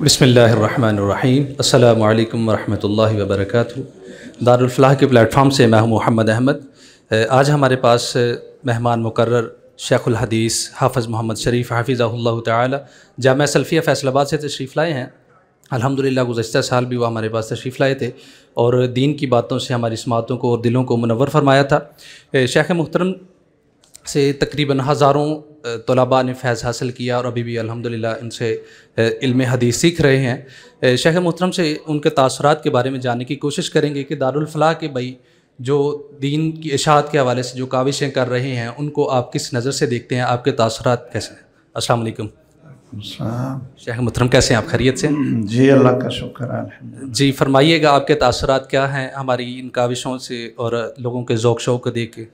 بسم اللہ الرحمن الرحیم السلام علیکم ورحمۃ اللہ وبرکاتہ دار الفلاح کے فارم سے میں ہوں محمد احمد آج ہمارے پاس مہمان مقرر شیخ الحدیث حافظ محمد شریف حافظ اللہ تعالی جامعہ سلفیہ فیصل آباد سے تشریف لائے ہیں الحمدللہ گزشتہ سال بھی وہ ہمارے پاس تشریف لائے تھے اور دین کی باتوں سے ہماری سماعتوں کو اور دلوں کو منور فرمایا تھا eh, شیخ محترم سے تقریباً ہزاروں طلباء نے فیض حاصل کیا اور ابھی بھی الحمدللہ ان سے علم حدیث سیکھ رہے ہیں شیخ محترم سے ان کے تاثرات کے بارے میں جاننے کی کوشش کریں گے کہ دارالفلاح کے بھائی جو دین کی اشاعت کے حوالے سے جو کاوشیں کر رہے ہیں ان کو آپ کس نظر سے دیکھتے ہیں آپ کے تاثرات کیسے ہیں السلام علیکم شیخ محترم کیسے ہیں آپ خیریت سے جی اللہ کا شکر جی فرمائیے گا آپ کے تاثرات کیا ہیں ہماری ان کاوشوں سے اور لوگوں کے ذوق شوق کو دیکھ کے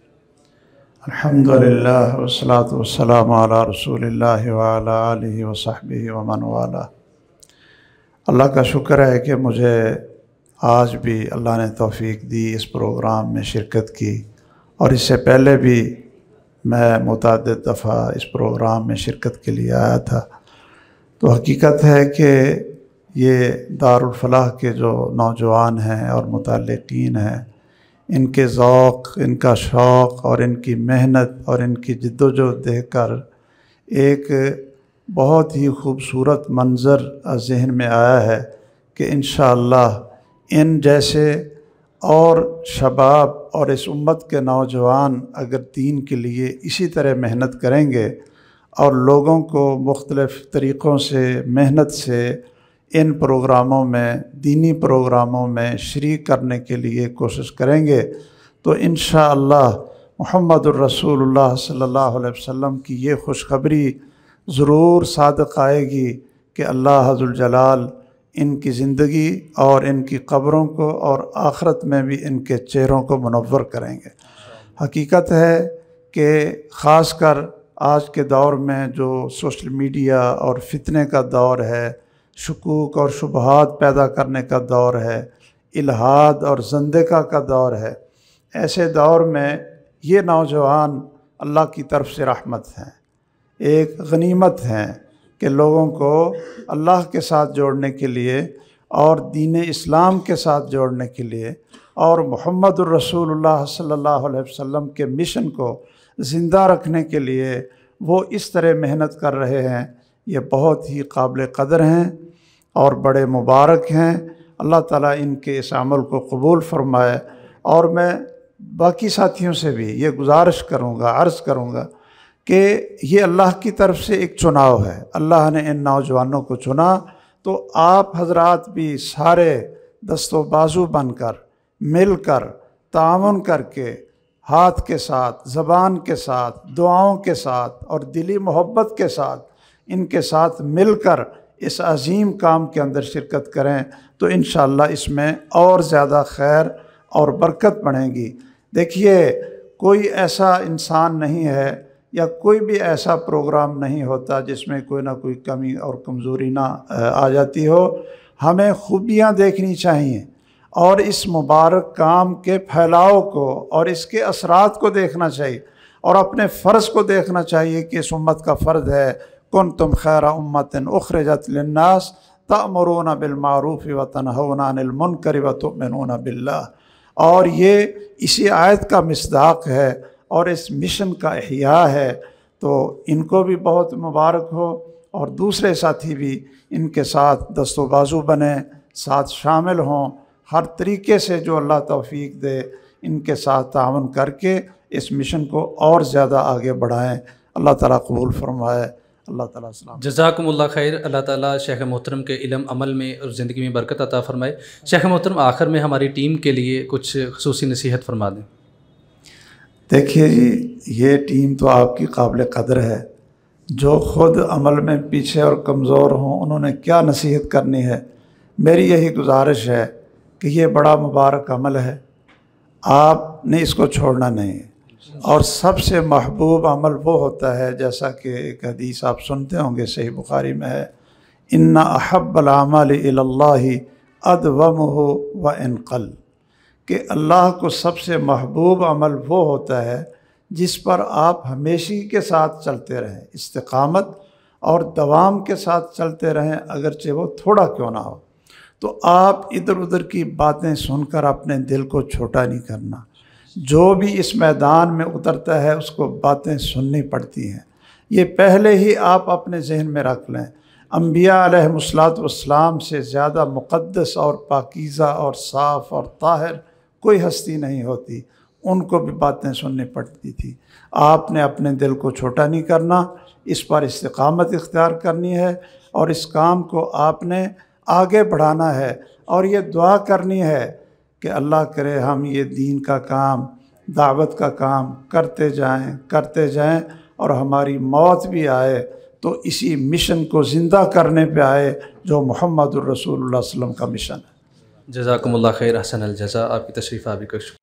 الحمد للہ وسلاۃ وسلم علیہ رسول اللہ وعلیہ ومن والا اللہ کا شکر ہے کہ مجھے آج بھی اللہ نے توفیق دی اس پروگرام میں شرکت کی اور اس سے پہلے بھی میں متعدد دفعہ اس پروگرام میں شرکت کے لیے آیا تھا تو حقیقت ہے کہ یہ دارالفلاح کے جو نوجوان ہیں اور متعلقین ہیں ان کے ذوق ان کا شوق اور ان کی محنت اور ان کی جد و جہد دیکھ کر ایک بہت ہی خوبصورت منظر ذہن میں آیا ہے کہ انشاءاللہ ان جیسے اور شباب اور اس امت کے نوجوان اگر دین کے لیے اسی طرح محنت کریں گے اور لوگوں کو مختلف طریقوں سے محنت سے ان پروگراموں میں دینی پروگراموں میں شریک کرنے کے لیے کوشش کریں گے تو انشاءاللہ محمد الرسول اللہ صلی اللہ علیہ وسلم کی یہ خوشخبری ضرور صادق آئے گی کہ اللہ حض الجلال ان کی زندگی اور ان کی قبروں کو اور آخرت میں بھی ان کے چہروں کو منور کریں گے حقیقت ہے کہ خاص کر آج کے دور میں جو سوشل میڈیا اور فتنے کا دور ہے شکوک اور شبہات پیدا کرنے کا دور ہے الہاد اور زندقہ کا دور ہے ایسے دور میں یہ نوجوان اللہ کی طرف سے رحمت ہیں ایک غنیمت ہیں کہ لوگوں کو اللہ کے ساتھ جوڑنے کے لیے اور دین اسلام کے ساتھ جوڑنے کے لیے اور محمد الرسول اللہ صلی اللہ علیہ وسلم کے مشن کو زندہ رکھنے کے لیے وہ اس طرح محنت کر رہے ہیں یہ بہت ہی قابل قدر ہیں اور بڑے مبارک ہیں اللہ تعالیٰ ان کے اس عمل کو قبول فرمائے اور میں باقی ساتھیوں سے بھی یہ گزارش کروں گا عرض کروں گا کہ یہ اللہ کی طرف سے ایک چناؤ ہے اللہ نے ان نوجوانوں کو چنا تو آپ حضرات بھی سارے دست و بازو بن کر مل کر تعاون کر کے ہاتھ کے ساتھ زبان کے ساتھ دعاؤں کے ساتھ اور دلی محبت کے ساتھ ان کے ساتھ مل کر اس عظیم کام کے اندر شرکت کریں تو انشاءاللہ اس میں اور زیادہ خیر اور برکت بڑھیں گی دیکھیے کوئی ایسا انسان نہیں ہے یا کوئی بھی ایسا پروگرام نہیں ہوتا جس میں کوئی نہ کوئی کمی اور کمزوری نہ آ جاتی ہو ہمیں خوبیاں دیکھنی چاہیے اور اس مبارک کام کے پھیلاؤ کو اور اس کے اثرات کو دیکھنا چاہیے اور اپنے فرض کو دیکھنا چاہیے کہ اس امت کا فرض ہے کن تم للناس امتن بالمعروف و تنہون عن المنکر و تؤمنون باللہ اور یہ اسی آیت کا مصداق ہے اور اس مشن کا احیاء ہے تو ان کو بھی بہت مبارک ہو اور دوسرے ساتھی بھی ان کے ساتھ دست و بازو بنیں ساتھ شامل ہوں ہر طریقے سے جو اللہ توفیق دے ان کے ساتھ تعاون کر کے اس مشن کو اور زیادہ آگے بڑھائیں اللہ تعالیٰ قبول فرمائے اللہ تعالیٰ السلام جزاکم اللہ خیر اللہ تعالیٰ شیخ محترم کے علم عمل میں اور زندگی میں برکت عطا فرمائے شیخ محترم آخر میں ہماری ٹیم کے لیے کچھ خصوصی نصیحت فرما دیں دیکھیے جی یہ ٹیم تو آپ کی قابل قدر ہے جو خود عمل میں پیچھے اور کمزور ہوں انہوں نے کیا نصیحت کرنی ہے میری یہی گزارش ہے کہ یہ بڑا مبارک عمل ہے آپ نے اس کو چھوڑنا نہیں ہے اور سب سے محبوب عمل وہ ہوتا ہے جیسا کہ ایک حدیث آپ سنتے ہوں گے صحیح بخاری میں ہے ان احب العمل ادب ہو و انقل کہ اللہ کو سب سے محبوب عمل وہ ہوتا ہے جس پر آپ ہمیشہ کے ساتھ چلتے رہیں استقامت اور دوام کے ساتھ چلتے رہیں اگرچہ وہ تھوڑا کیوں نہ ہو تو آپ ادھر ادھر کی باتیں سن کر اپنے دل کو چھوٹا نہیں کرنا جو بھی اس میدان میں اترتا ہے اس کو باتیں سننی پڑتی ہیں یہ پہلے ہی آپ اپنے ذہن میں رکھ لیں انبیاء علیہ مسلاط والسلام سے زیادہ مقدس اور پاکیزہ اور صاف اور طاہر کوئی ہستی نہیں ہوتی ان کو بھی باتیں سننی پڑتی تھی آپ نے اپنے دل کو چھوٹا نہیں کرنا اس پر استقامت اختیار کرنی ہے اور اس کام کو آپ نے آگے بڑھانا ہے اور یہ دعا کرنی ہے کہ اللہ کرے ہم یہ دین کا کام دعوت کا کام کرتے جائیں کرتے جائیں اور ہماری موت بھی آئے تو اسی مشن کو زندہ کرنے پہ آئے جو محمد الرسول اللہ علیہ وسلم کا مشن ہے جزاکم اللہ خیر حسن الجزا آپ کی تشریف آبی آبھی